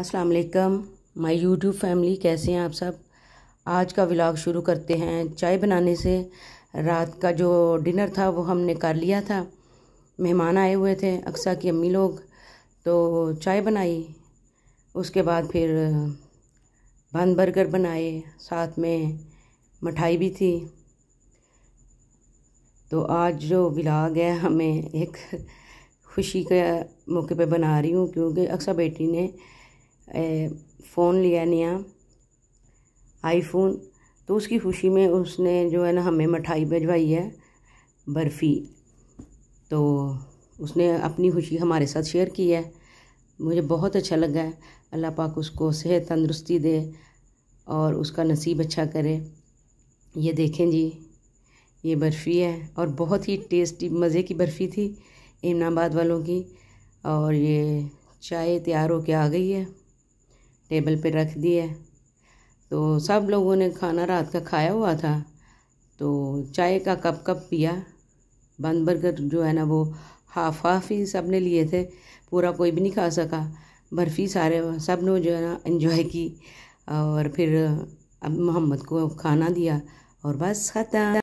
अस्सलाम वालेकुम my YouTube family कैसे हैं आप सब आज का व्लॉग शुरू करते हैं चाय बनाने से रात का जो डिनर था वो हमने कर लिया था मेहमान आए हुए थे अक्सा की अम्मी लोग तो चाय बनाई उसके बाद फिर बंद बर्गर बनाए साथ में मिठाई भी थी तो आज जो व्लॉग है हमें एक खुशी के मौके पे बना रही हूँ क्योंकि अक्सर बेटी ने फ़ोन लिया नया आईफोन तो उसकी खुशी में उसने जो है ना हमें मिठाई भिजवाई है बर्फ़ी तो उसने अपनी खुशी हमारे साथ शेयर की है मुझे बहुत अच्छा लगा है अल्लाह पाक उसको सेहत तंदुरुस्ती दे और उसका नसीब अच्छा करे ये देखें जी ये बर्फ़ी है और बहुत ही टेस्टी मज़े की बर्फ़ी थी इमनाबाद वालों की और ये चाय तैयार के आ गई है टेबल पे रख दिया तो सब लोगों ने खाना रात का खाया हुआ था तो चाय का कप कप पिया बंद बर्गर जो है ना वो हाफ हाफ ही सब ने लिए थे पूरा कोई भी नहीं खा सका बर्फ़ी सारे सब ने जो है ना इन्जॉय की और फिर अब मोहम्मद को खाना दिया और बस ख़त्म